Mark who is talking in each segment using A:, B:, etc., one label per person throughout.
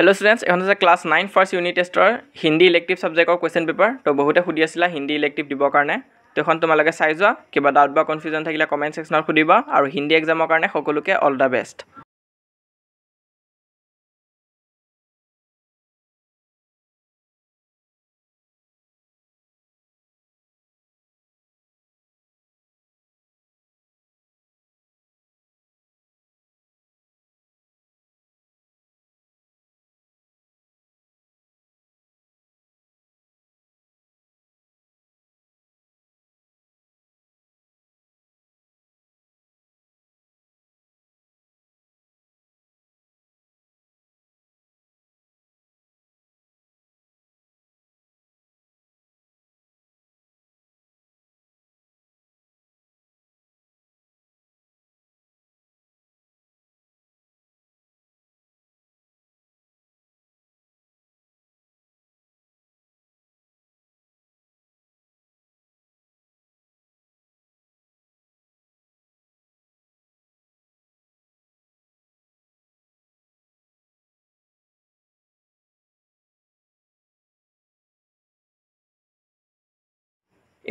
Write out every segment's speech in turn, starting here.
A: hello' students এইখন হৈছে class nine first unit টেষ্টৰ হিন্দী ইলেক্টিভ ছাবজেক্টৰ কুৱেশ্যন পেপাৰ তো বহুতে সুধি আছিলা হিন্দী ইলেক্টিভ দিবৰ কাৰণে তো এইখন তোমালোকে চাই যোৱা কিবা ডাউট বা কনফিউজন থাকিলে কমেণ্ট ছেকশ্যনত সুধিবা আৰু হিন্দী এক্সামৰ কাৰণে সকলোকে অল দ্য বেষ্ট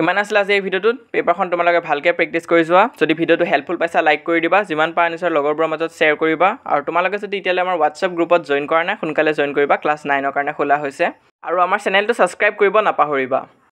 A: ইমান আছিলে আজি এই ভিডিঅ'টোত পেপাৰখন তোমালোকে ভালকৈ প্ৰেক্টিছ কৰি যোৱা যদি ভিডিঅ'টো হেল্পফুল পাইছা লাইক কৰি দিবা যিমান পাৰা নিজৰ লগৰবোৰৰ মাজত শ্বেয়াৰ কৰিবা আৰু তোমালোকে যদি এতিয়ালৈ আমাৰ হোৱাটছএপ গ্ৰুপত জইন কৰা নাই সোনকালে জইন কৰিবা ক্লাছ নাইনৰ কাৰণে খোলা হৈছে আৰু আমাৰ চেনেলটো ছাবস্ক্ৰাইব কৰিব নাপাহৰিবা